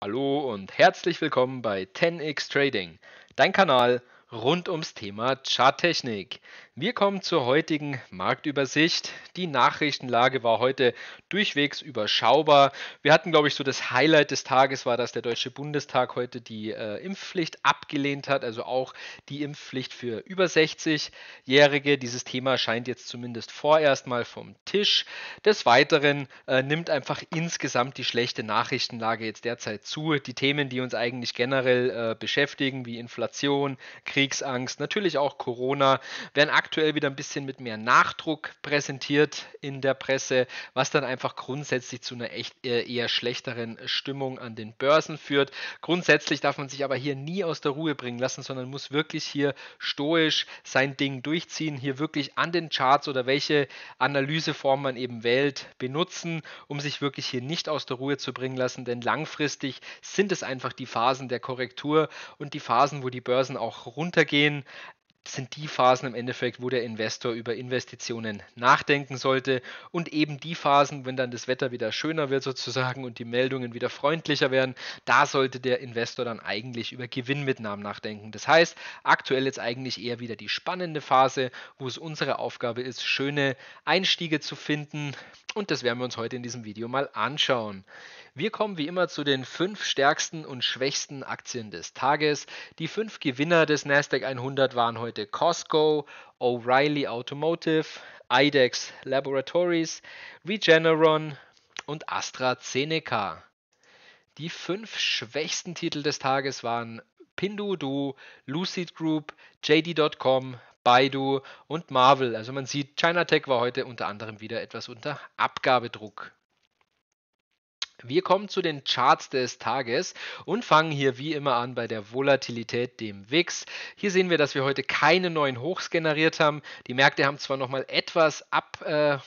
Hallo und herzlich willkommen bei 10x Trading, dein Kanal rund ums Thema Charttechnik. Wir kommen zur heutigen Marktübersicht. Die Nachrichtenlage war heute durchwegs überschaubar. Wir hatten, glaube ich, so das Highlight des Tages war, dass der Deutsche Bundestag heute die äh, Impfpflicht abgelehnt hat, also auch die Impfpflicht für über 60-Jährige. Dieses Thema scheint jetzt zumindest vorerst mal vom Tisch. Des Weiteren äh, nimmt einfach insgesamt die schlechte Nachrichtenlage jetzt derzeit zu. Die Themen, die uns eigentlich generell äh, beschäftigen, wie Inflation, Kriegsangst, natürlich auch Corona, werden aktuell aktuell wieder ein bisschen mit mehr Nachdruck präsentiert in der Presse, was dann einfach grundsätzlich zu einer echt äh, eher schlechteren Stimmung an den Börsen führt. Grundsätzlich darf man sich aber hier nie aus der Ruhe bringen lassen, sondern muss wirklich hier stoisch sein Ding durchziehen, hier wirklich an den Charts oder welche Analyseform man eben wählt, benutzen, um sich wirklich hier nicht aus der Ruhe zu bringen lassen, denn langfristig sind es einfach die Phasen der Korrektur und die Phasen, wo die Börsen auch runtergehen, sind die Phasen im Endeffekt, wo der Investor über Investitionen nachdenken sollte und eben die Phasen, wenn dann das Wetter wieder schöner wird sozusagen und die Meldungen wieder freundlicher werden, da sollte der Investor dann eigentlich über Gewinnmitnahmen nachdenken. Das heißt, aktuell jetzt eigentlich eher wieder die spannende Phase, wo es unsere Aufgabe ist, schöne Einstiege zu finden und das werden wir uns heute in diesem Video mal anschauen. Wir kommen wie immer zu den fünf stärksten und schwächsten Aktien des Tages. Die fünf Gewinner des Nasdaq 100 waren heute heute Costco, O'Reilly Automotive, IDEX Laboratories, Regeneron und AstraZeneca. Die fünf schwächsten Titel des Tages waren Pinduoduo, Lucid Group, JD.com, Baidu und Marvel. Also man sieht, Chinatech war heute unter anderem wieder etwas unter Abgabedruck. Wir kommen zu den Charts des Tages und fangen hier wie immer an bei der Volatilität, dem WIX. Hier sehen wir, dass wir heute keine neuen Hochs generiert haben. Die Märkte haben zwar nochmal etwas ab. Äh,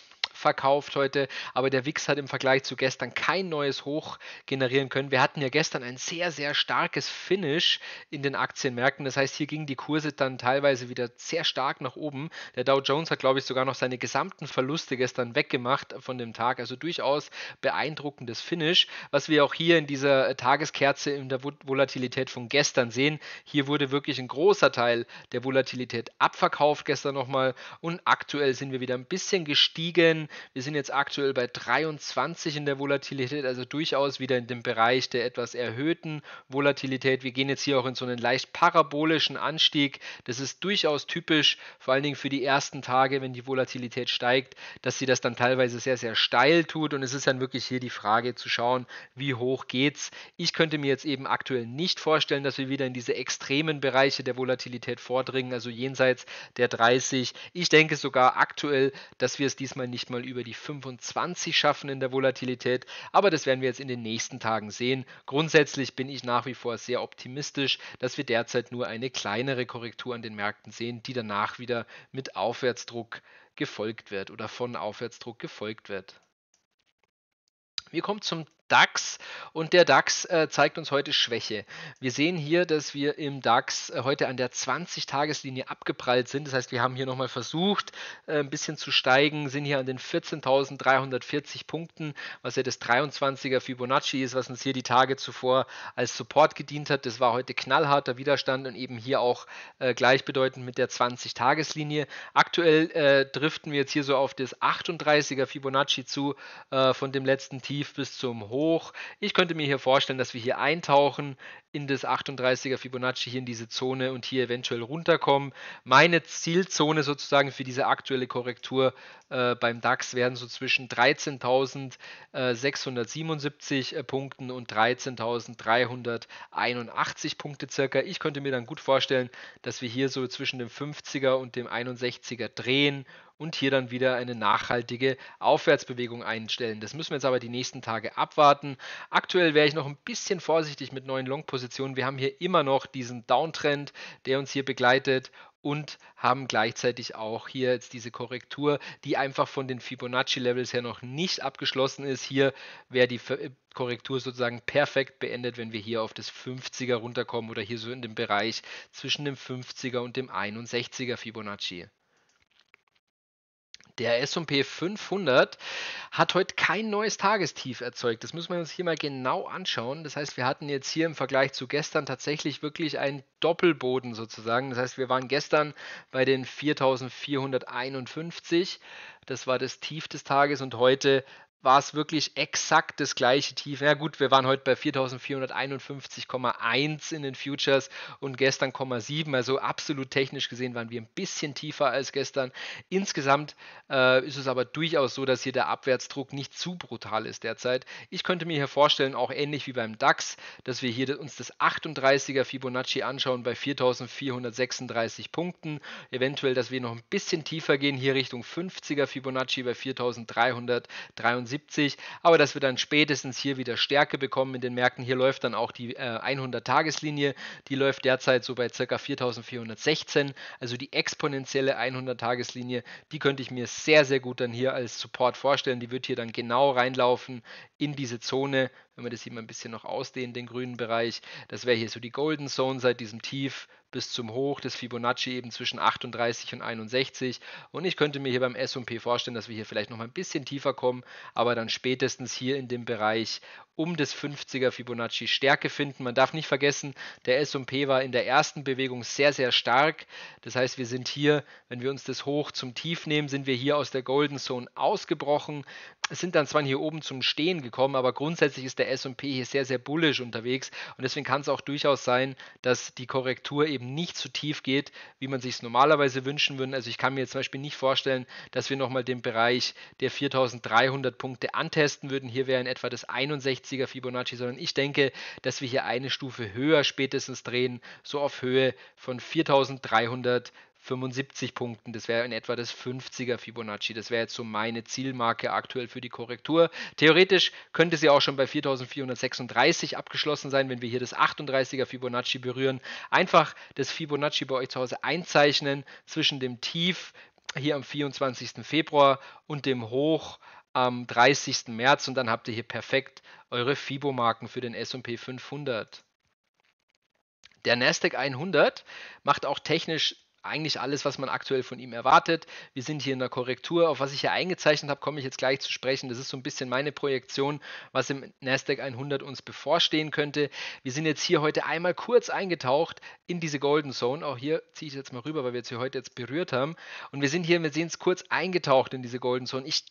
verkauft heute, aber der WIX hat im Vergleich zu gestern kein neues Hoch generieren können. Wir hatten ja gestern ein sehr, sehr starkes Finish in den Aktienmärkten. Das heißt, hier gingen die Kurse dann teilweise wieder sehr stark nach oben. Der Dow Jones hat, glaube ich, sogar noch seine gesamten Verluste gestern weggemacht von dem Tag. Also durchaus beeindruckendes Finish, was wir auch hier in dieser Tageskerze in der Volatilität von gestern sehen. Hier wurde wirklich ein großer Teil der Volatilität abverkauft gestern nochmal und aktuell sind wir wieder ein bisschen gestiegen wir sind jetzt aktuell bei 23 in der Volatilität, also durchaus wieder in dem Bereich der etwas erhöhten Volatilität. Wir gehen jetzt hier auch in so einen leicht parabolischen Anstieg. Das ist durchaus typisch, vor allen Dingen für die ersten Tage, wenn die Volatilität steigt, dass sie das dann teilweise sehr, sehr steil tut. Und es ist dann wirklich hier die Frage zu schauen, wie hoch geht's. Ich könnte mir jetzt eben aktuell nicht vorstellen, dass wir wieder in diese extremen Bereiche der Volatilität vordringen, also jenseits der 30. Ich denke sogar aktuell, dass wir es diesmal nicht mal soll über die 25 schaffen in der Volatilität, aber das werden wir jetzt in den nächsten Tagen sehen. Grundsätzlich bin ich nach wie vor sehr optimistisch, dass wir derzeit nur eine kleinere Korrektur an den Märkten sehen, die danach wieder mit Aufwärtsdruck gefolgt wird oder von Aufwärtsdruck gefolgt wird. Wir kommen zum DAX und der DAX äh, zeigt uns heute Schwäche. Wir sehen hier, dass wir im DAX äh, heute an der 20-Tageslinie abgeprallt sind. Das heißt, wir haben hier nochmal versucht, äh, ein bisschen zu steigen, sind hier an den 14.340 Punkten, was ja das 23er Fibonacci ist, was uns hier die Tage zuvor als Support gedient hat. Das war heute knallharter Widerstand und eben hier auch äh, gleichbedeutend mit der 20-Tageslinie. Aktuell äh, driften wir jetzt hier so auf das 38er Fibonacci zu, äh, von dem letzten Tief bis zum Hoch hoch. Ich könnte mir hier vorstellen, dass wir hier eintauchen in das 38er Fibonacci hier in diese Zone und hier eventuell runterkommen. Meine Zielzone sozusagen für diese aktuelle Korrektur äh, beim DAX werden so zwischen 13.677 äh, Punkten und 13.381 Punkte circa. Ich könnte mir dann gut vorstellen, dass wir hier so zwischen dem 50er und dem 61er drehen und hier dann wieder eine nachhaltige Aufwärtsbewegung einstellen. Das müssen wir jetzt aber die nächsten Tage abwarten. Aktuell wäre ich noch ein bisschen vorsichtig mit neuen Long-Positionen Position. Wir haben hier immer noch diesen Downtrend, der uns hier begleitet und haben gleichzeitig auch hier jetzt diese Korrektur, die einfach von den Fibonacci-Levels her noch nicht abgeschlossen ist. Hier wäre die Korrektur sozusagen perfekt beendet, wenn wir hier auf das 50er runterkommen oder hier so in dem Bereich zwischen dem 50er und dem 61er Fibonacci. Der S&P 500 hat heute kein neues Tagestief erzeugt. Das müssen wir uns hier mal genau anschauen. Das heißt, wir hatten jetzt hier im Vergleich zu gestern tatsächlich wirklich einen Doppelboden sozusagen. Das heißt, wir waren gestern bei den 4451. Das war das Tief des Tages und heute war es wirklich exakt das gleiche Tief. Ja gut, wir waren heute bei 4451,1 in den Futures und gestern 0,7. Also absolut technisch gesehen waren wir ein bisschen tiefer als gestern. Insgesamt äh, ist es aber durchaus so, dass hier der Abwärtsdruck nicht zu brutal ist derzeit. Ich könnte mir hier vorstellen, auch ähnlich wie beim DAX, dass wir hier uns das 38er Fibonacci anschauen bei 4436 Punkten. Eventuell, dass wir noch ein bisschen tiefer gehen, hier Richtung 50er Fibonacci bei 4373. 170, aber dass wir dann spätestens hier wieder Stärke bekommen in den Märkten. Hier läuft dann auch die äh, 100-Tageslinie, die läuft derzeit so bei ca. 4416, also die exponentielle 100-Tageslinie, die könnte ich mir sehr, sehr gut dann hier als Support vorstellen. Die wird hier dann genau reinlaufen in diese Zone wenn wir das hier mal ein bisschen noch ausdehnen, den grünen Bereich, das wäre hier so die Golden Zone seit diesem Tief bis zum Hoch des Fibonacci eben zwischen 38 und 61 und ich könnte mir hier beim S&P vorstellen, dass wir hier vielleicht noch mal ein bisschen tiefer kommen, aber dann spätestens hier in dem Bereich um das 50er Fibonacci Stärke finden. Man darf nicht vergessen, der S&P war in der ersten Bewegung sehr, sehr stark. Das heißt, wir sind hier, wenn wir uns das hoch zum Tief nehmen, sind wir hier aus der Golden Zone ausgebrochen, Es sind dann zwar hier oben zum Stehen gekommen, aber grundsätzlich ist der S&P hier sehr, sehr bullisch unterwegs und deswegen kann es auch durchaus sein, dass die Korrektur eben nicht zu tief geht, wie man sich es normalerweise wünschen würde. Also ich kann mir zum Beispiel nicht vorstellen, dass wir nochmal den Bereich der 4300 Punkte antesten würden. Hier wären etwa das 61 günstiger Fibonacci, sondern ich denke, dass wir hier eine Stufe höher spätestens drehen, so auf Höhe von 4300 75 Punkten. Das wäre in etwa das 50er Fibonacci. Das wäre jetzt so meine Zielmarke aktuell für die Korrektur. Theoretisch könnte sie auch schon bei 4436 abgeschlossen sein, wenn wir hier das 38er Fibonacci berühren. Einfach das Fibonacci bei euch zu Hause einzeichnen zwischen dem Tief hier am 24. Februar und dem Hoch am 30. März und dann habt ihr hier perfekt eure FIBO-Marken für den SP 500. Der NASDAQ 100 macht auch technisch eigentlich alles, was man aktuell von ihm erwartet. Wir sind hier in der Korrektur. Auf was ich hier eingezeichnet habe, komme ich jetzt gleich zu sprechen. Das ist so ein bisschen meine Projektion, was im Nasdaq 100 uns bevorstehen könnte. Wir sind jetzt hier heute einmal kurz eingetaucht in diese Golden Zone. Auch hier ziehe ich jetzt mal rüber, weil wir jetzt hier heute jetzt berührt haben. Und wir sind hier, wir sehen es kurz eingetaucht in diese Golden Zone. Ich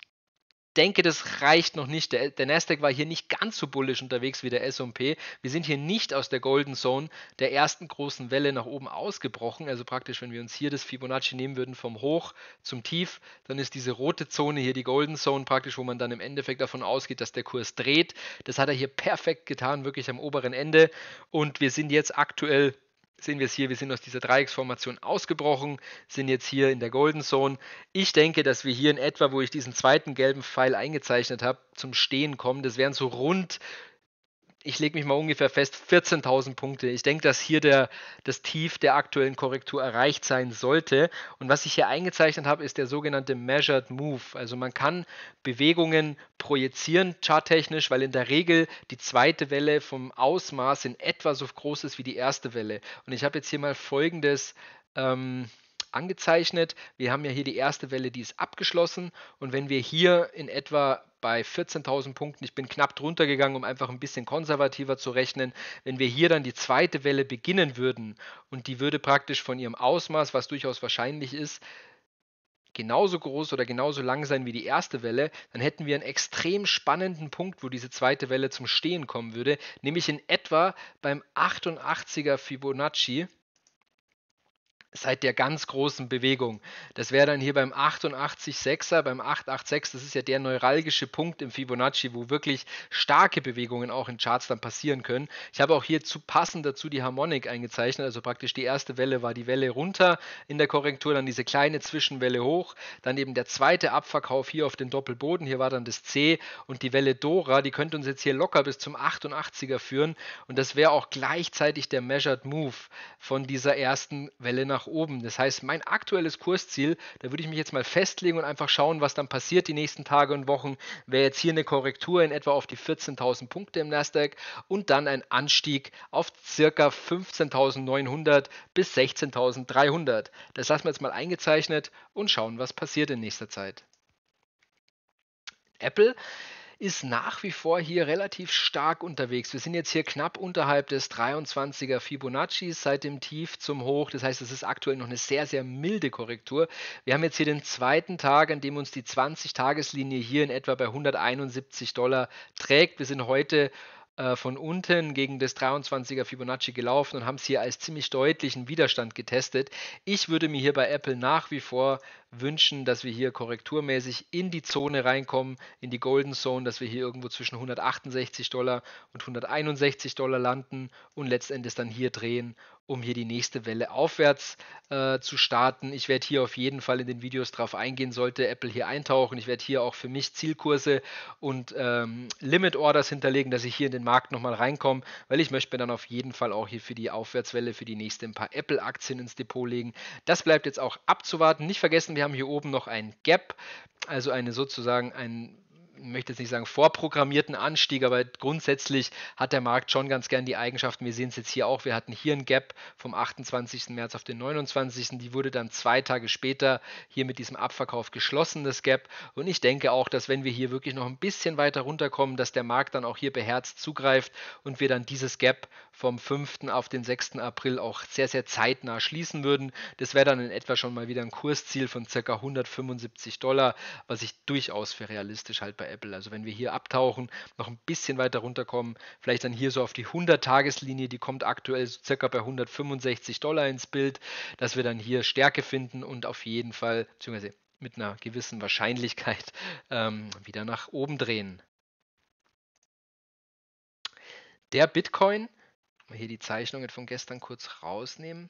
denke, das reicht noch nicht. Der, der Nasdaq war hier nicht ganz so bullisch unterwegs wie der S&P. Wir sind hier nicht aus der Golden Zone der ersten großen Welle nach oben ausgebrochen. Also praktisch, wenn wir uns hier das Fibonacci nehmen würden vom Hoch zum Tief, dann ist diese rote Zone hier die Golden Zone praktisch, wo man dann im Endeffekt davon ausgeht, dass der Kurs dreht. Das hat er hier perfekt getan, wirklich am oberen Ende. Und wir sind jetzt aktuell sehen wir es hier, wir sind aus dieser Dreiecksformation ausgebrochen, sind jetzt hier in der Golden Zone. Ich denke, dass wir hier in etwa, wo ich diesen zweiten gelben Pfeil eingezeichnet habe, zum Stehen kommen. Das wären so rund ich lege mich mal ungefähr fest, 14.000 Punkte. Ich denke, dass hier der, das Tief der aktuellen Korrektur erreicht sein sollte. Und was ich hier eingezeichnet habe, ist der sogenannte Measured Move. Also man kann Bewegungen projizieren, charttechnisch, weil in der Regel die zweite Welle vom Ausmaß in etwa so groß ist wie die erste Welle. Und ich habe jetzt hier mal folgendes. Ähm, angezeichnet. Wir haben ja hier die erste Welle, die ist abgeschlossen. Und wenn wir hier in etwa bei 14.000 Punkten. Ich bin knapp drunter gegangen, um einfach ein bisschen konservativer zu rechnen. Wenn wir hier dann die zweite Welle beginnen würden und die würde praktisch von ihrem Ausmaß, was durchaus wahrscheinlich ist, genauso groß oder genauso lang sein wie die erste Welle, dann hätten wir einen extrem spannenden Punkt, wo diese zweite Welle zum Stehen kommen würde, nämlich in etwa beim 88er Fibonacci seit der ganz großen Bewegung. Das wäre dann hier beim 88,6er, beim 886, das ist ja der neuralgische Punkt im Fibonacci, wo wirklich starke Bewegungen auch in Charts dann passieren können. Ich habe auch hier zu passend dazu die Harmonik eingezeichnet, also praktisch die erste Welle war die Welle runter in der Korrektur, dann diese kleine Zwischenwelle hoch, dann eben der zweite Abverkauf hier auf den Doppelboden, hier war dann das C und die Welle Dora, die könnte uns jetzt hier locker bis zum 88er führen und das wäre auch gleichzeitig der Measured Move von dieser ersten Welle nach nach oben. Das heißt, mein aktuelles Kursziel, da würde ich mich jetzt mal festlegen und einfach schauen, was dann passiert die nächsten Tage und Wochen, wäre jetzt hier eine Korrektur in etwa auf die 14.000 Punkte im Nasdaq und dann ein Anstieg auf circa 15.900 bis 16.300. Das lassen wir jetzt mal eingezeichnet und schauen, was passiert in nächster Zeit. Apple ist nach wie vor hier relativ stark unterwegs. Wir sind jetzt hier knapp unterhalb des 23er Fibonacci seit dem Tief zum Hoch. Das heißt, es ist aktuell noch eine sehr, sehr milde Korrektur. Wir haben jetzt hier den zweiten Tag, an dem uns die 20-Tageslinie hier in etwa bei 171 Dollar trägt. Wir sind heute äh, von unten gegen das 23er Fibonacci gelaufen und haben es hier als ziemlich deutlichen Widerstand getestet. Ich würde mir hier bei Apple nach wie vor wünschen, dass wir hier korrekturmäßig in die Zone reinkommen, in die Golden Zone, dass wir hier irgendwo zwischen 168 Dollar und 161 Dollar landen und letztendlich dann hier drehen, um hier die nächste Welle aufwärts äh, zu starten. Ich werde hier auf jeden Fall in den Videos drauf eingehen, sollte Apple hier eintauchen. Ich werde hier auch für mich Zielkurse und ähm, Limit Orders hinterlegen, dass ich hier in den Markt nochmal reinkomme, weil ich möchte mir dann auf jeden Fall auch hier für die Aufwärtswelle, für die nächste ein paar Apple-Aktien ins Depot legen. Das bleibt jetzt auch abzuwarten. Nicht vergessen, wir wir haben hier oben noch ein Gap, also eine sozusagen ein möchte jetzt nicht sagen vorprogrammierten Anstieg, aber grundsätzlich hat der Markt schon ganz gern die Eigenschaften. Wir sehen es jetzt hier auch. Wir hatten hier ein Gap vom 28. März auf den 29. Die wurde dann zwei Tage später hier mit diesem Abverkauf geschlossen, das Gap. Und ich denke auch, dass wenn wir hier wirklich noch ein bisschen weiter runterkommen, dass der Markt dann auch hier beherzt zugreift und wir dann dieses Gap vom 5. auf den 6. April auch sehr, sehr zeitnah schließen würden. Das wäre dann in etwa schon mal wieder ein Kursziel von ca. 175 Dollar, was ich durchaus für realistisch halte bei Apple. Also wenn wir hier abtauchen, noch ein bisschen weiter runterkommen, vielleicht dann hier so auf die 100-Tageslinie, die kommt aktuell so circa bei 165 Dollar ins Bild, dass wir dann hier Stärke finden und auf jeden Fall, beziehungsweise mit einer gewissen Wahrscheinlichkeit ähm, wieder nach oben drehen. Der Bitcoin, mal hier die Zeichnungen von gestern kurz rausnehmen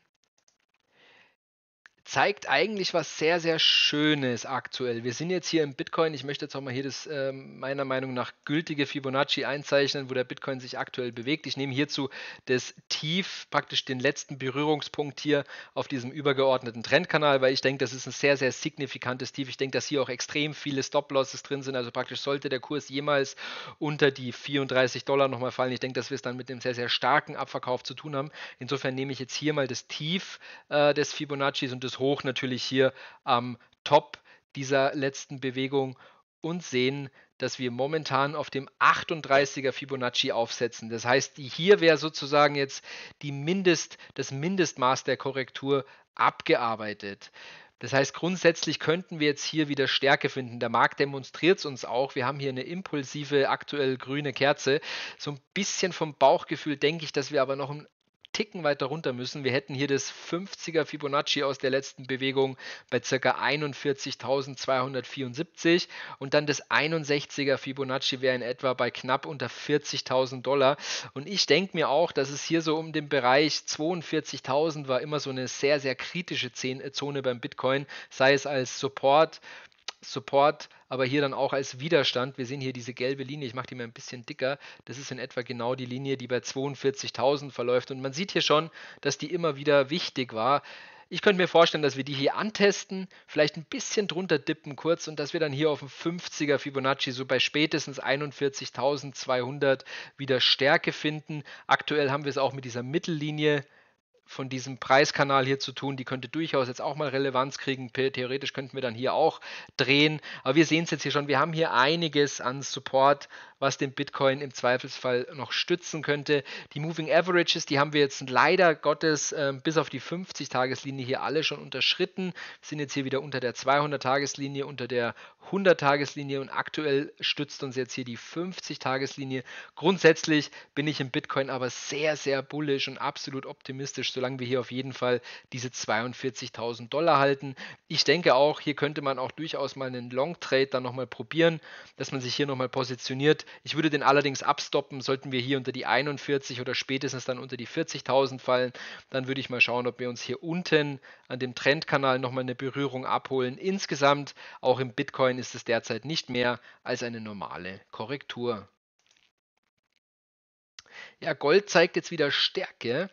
zeigt eigentlich was sehr, sehr Schönes aktuell. Wir sind jetzt hier im Bitcoin. Ich möchte jetzt auch mal hier das äh, meiner Meinung nach gültige Fibonacci einzeichnen, wo der Bitcoin sich aktuell bewegt. Ich nehme hierzu das Tief, praktisch den letzten Berührungspunkt hier auf diesem übergeordneten Trendkanal, weil ich denke, das ist ein sehr, sehr signifikantes Tief. Ich denke, dass hier auch extrem viele Stop-Losses drin sind. Also praktisch sollte der Kurs jemals unter die 34 Dollar nochmal fallen. Ich denke, dass wir es dann mit einem sehr, sehr starken Abverkauf zu tun haben. Insofern nehme ich jetzt hier mal das Tief äh, des Fibonaccis und das hoch natürlich hier am Top dieser letzten Bewegung und sehen, dass wir momentan auf dem 38er Fibonacci aufsetzen. Das heißt, hier wäre sozusagen jetzt die Mindest, das Mindestmaß der Korrektur abgearbeitet. Das heißt, grundsätzlich könnten wir jetzt hier wieder Stärke finden. Der Markt demonstriert es uns auch. Wir haben hier eine impulsive, aktuell grüne Kerze. So ein bisschen vom Bauchgefühl denke ich, dass wir aber noch ein Ticken weiter runter müssen. Wir hätten hier das 50er Fibonacci aus der letzten Bewegung bei ca. 41.274 und dann das 61er Fibonacci wäre in etwa bei knapp unter 40.000 Dollar. Und ich denke mir auch, dass es hier so um den Bereich 42.000 war immer so eine sehr, sehr kritische Zone beim Bitcoin, sei es als Support, Support, aber hier dann auch als Widerstand. Wir sehen hier diese gelbe Linie, ich mache die mal ein bisschen dicker. Das ist in etwa genau die Linie, die bei 42.000 verläuft. Und man sieht hier schon, dass die immer wieder wichtig war. Ich könnte mir vorstellen, dass wir die hier antesten, vielleicht ein bisschen drunter dippen kurz und dass wir dann hier auf dem 50er Fibonacci so bei spätestens 41.200 wieder Stärke finden. Aktuell haben wir es auch mit dieser Mittellinie von diesem Preiskanal hier zu tun. Die könnte durchaus jetzt auch mal Relevanz kriegen. Theoretisch könnten wir dann hier auch drehen. Aber wir sehen es jetzt hier schon. Wir haben hier einiges an Support, was den Bitcoin im Zweifelsfall noch stützen könnte. Die Moving Averages, die haben wir jetzt leider Gottes äh, bis auf die 50-Tageslinie hier alle schon unterschritten. Wir sind jetzt hier wieder unter der 200-Tageslinie, unter der 100-Tageslinie und aktuell stützt uns jetzt hier die 50-Tageslinie. Grundsätzlich bin ich im Bitcoin aber sehr, sehr bullisch und absolut optimistisch. So solange wir hier auf jeden Fall diese 42.000 Dollar halten. Ich denke auch, hier könnte man auch durchaus mal einen Long Trade dann nochmal probieren, dass man sich hier nochmal positioniert. Ich würde den allerdings abstoppen, sollten wir hier unter die 41 oder spätestens dann unter die 40.000 fallen, dann würde ich mal schauen, ob wir uns hier unten an dem Trendkanal nochmal eine Berührung abholen. Insgesamt, auch im Bitcoin ist es derzeit nicht mehr als eine normale Korrektur. Ja, Gold zeigt jetzt wieder Stärke.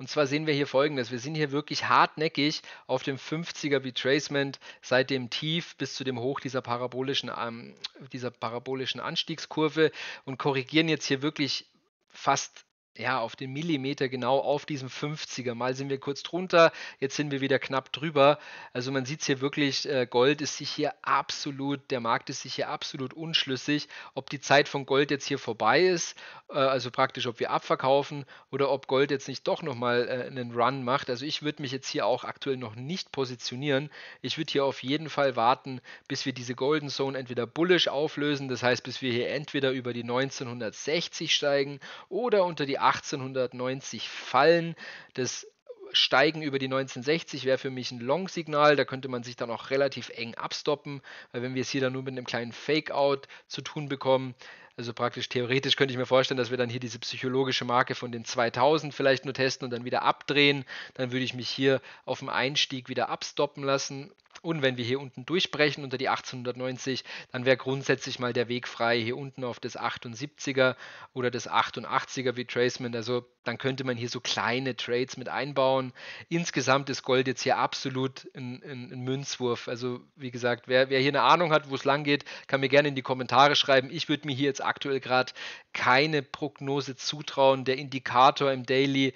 Und zwar sehen wir hier folgendes. Wir sind hier wirklich hartnäckig auf dem 50er Retracement seit dem Tief bis zu dem Hoch dieser parabolischen, ähm, dieser parabolischen Anstiegskurve und korrigieren jetzt hier wirklich fast ja, auf den Millimeter genau auf diesem 50er. Mal sind wir kurz drunter, jetzt sind wir wieder knapp drüber. Also man sieht es hier wirklich, äh, Gold ist sich hier absolut, der Markt ist sich hier absolut unschlüssig, ob die Zeit von Gold jetzt hier vorbei ist, äh, also praktisch, ob wir abverkaufen oder ob Gold jetzt nicht doch nochmal äh, einen Run macht. Also ich würde mich jetzt hier auch aktuell noch nicht positionieren. Ich würde hier auf jeden Fall warten, bis wir diese Golden Zone entweder bullisch auflösen, das heißt, bis wir hier entweder über die 1960 steigen oder unter die 8 1890 fallen. Das Steigen über die 1960 wäre für mich ein Long-Signal. Da könnte man sich dann auch relativ eng abstoppen, weil wenn wir es hier dann nur mit einem kleinen Fake-Out zu tun bekommen, also praktisch theoretisch könnte ich mir vorstellen, dass wir dann hier diese psychologische Marke von den 2000 vielleicht nur testen und dann wieder abdrehen. Dann würde ich mich hier auf dem Einstieg wieder abstoppen lassen und wenn wir hier unten durchbrechen unter die 1890, dann wäre grundsätzlich mal der Weg frei hier unten auf das 78er oder das 88er Retracement. Also dann könnte man hier so kleine Trades mit einbauen. Insgesamt ist Gold jetzt hier absolut ein, ein, ein Münzwurf. Also wie gesagt, wer, wer hier eine Ahnung hat, wo es lang geht, kann mir gerne in die Kommentare schreiben. Ich würde mir hier jetzt aktuell gerade keine Prognose zutrauen. Der Indikator im Daily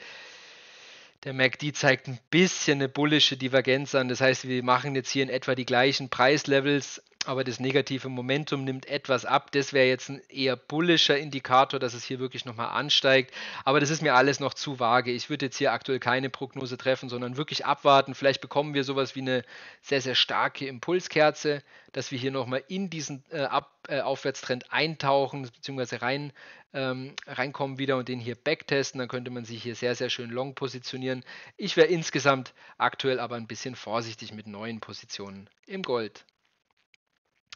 der MACD zeigt ein bisschen eine bullische Divergenz an. Das heißt, wir machen jetzt hier in etwa die gleichen Preislevels aber das negative Momentum nimmt etwas ab. Das wäre jetzt ein eher bullischer Indikator, dass es hier wirklich nochmal ansteigt. Aber das ist mir alles noch zu vage. Ich würde jetzt hier aktuell keine Prognose treffen, sondern wirklich abwarten. Vielleicht bekommen wir sowas wie eine sehr, sehr starke Impulskerze, dass wir hier nochmal in diesen äh, ab, äh, Aufwärtstrend eintauchen, beziehungsweise rein, ähm, reinkommen wieder und den hier backtesten. Dann könnte man sich hier sehr, sehr schön long positionieren. Ich wäre insgesamt aktuell aber ein bisschen vorsichtig mit neuen Positionen im Gold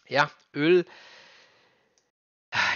ja, Öl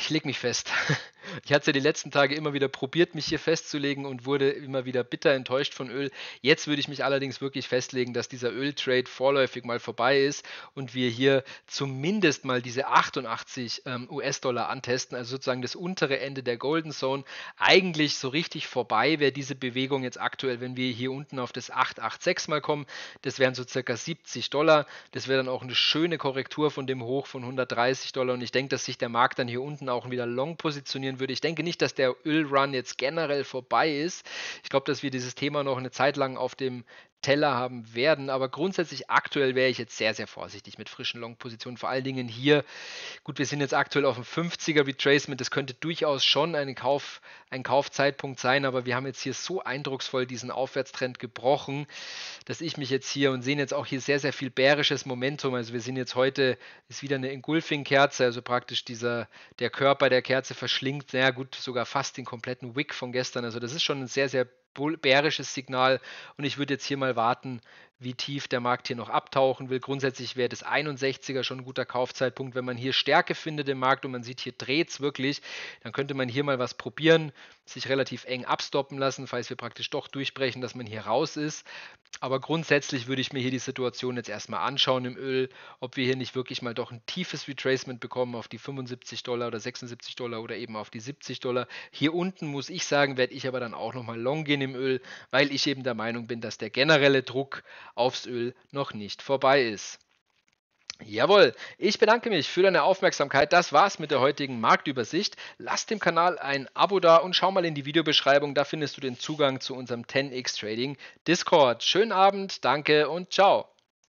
ich lege mich fest. Ich hatte ja die letzten Tage immer wieder probiert, mich hier festzulegen und wurde immer wieder bitter enttäuscht von Öl. Jetzt würde ich mich allerdings wirklich festlegen, dass dieser Öltrade vorläufig mal vorbei ist und wir hier zumindest mal diese 88 ähm, US-Dollar antesten, also sozusagen das untere Ende der Golden Zone. Eigentlich so richtig vorbei wäre diese Bewegung jetzt aktuell, wenn wir hier unten auf das 886 mal kommen. Das wären so circa 70 Dollar. Das wäre dann auch eine schöne Korrektur von dem Hoch von 130 Dollar und ich denke, dass sich der Markt dann hier unten auch wieder long positionieren würde. Ich denke nicht, dass der Ölrun jetzt generell vorbei ist. Ich glaube, dass wir dieses Thema noch eine Zeit lang auf dem Teller haben werden. Aber grundsätzlich aktuell wäre ich jetzt sehr, sehr vorsichtig mit frischen Long-Positionen. Vor allen Dingen hier, gut, wir sind jetzt aktuell auf dem 50er Retracement. Das könnte durchaus schon ein, Kauf, ein Kaufzeitpunkt sein, aber wir haben jetzt hier so eindrucksvoll diesen Aufwärtstrend gebrochen, dass ich mich jetzt hier und sehen jetzt auch hier sehr, sehr viel bärisches Momentum. Also wir sind jetzt heute, ist wieder eine Engulfing-Kerze, also praktisch dieser, der Körper der Kerze verschlingt, naja gut, sogar fast den kompletten Wick von gestern. Also das ist schon ein sehr, sehr bärisches Signal und ich würde jetzt hier mal warten, wie tief der Markt hier noch abtauchen will. Grundsätzlich wäre das 61er schon ein guter Kaufzeitpunkt. Wenn man hier Stärke findet im Markt und man sieht, hier dreht es wirklich, dann könnte man hier mal was probieren, sich relativ eng abstoppen lassen, falls wir praktisch doch durchbrechen, dass man hier raus ist. Aber grundsätzlich würde ich mir hier die Situation jetzt erstmal anschauen im Öl, ob wir hier nicht wirklich mal doch ein tiefes Retracement bekommen auf die 75 Dollar oder 76 Dollar oder eben auf die 70 Dollar. Hier unten muss ich sagen, werde ich aber dann auch nochmal long gehen im Öl, weil ich eben der Meinung bin, dass der generelle Druck aufs Öl noch nicht vorbei ist. Jawohl, ich bedanke mich für deine Aufmerksamkeit. Das war's mit der heutigen Marktübersicht. Lass dem Kanal ein Abo da und schau mal in die Videobeschreibung, da findest du den Zugang zu unserem 10x Trading Discord. Schönen Abend, danke und ciao.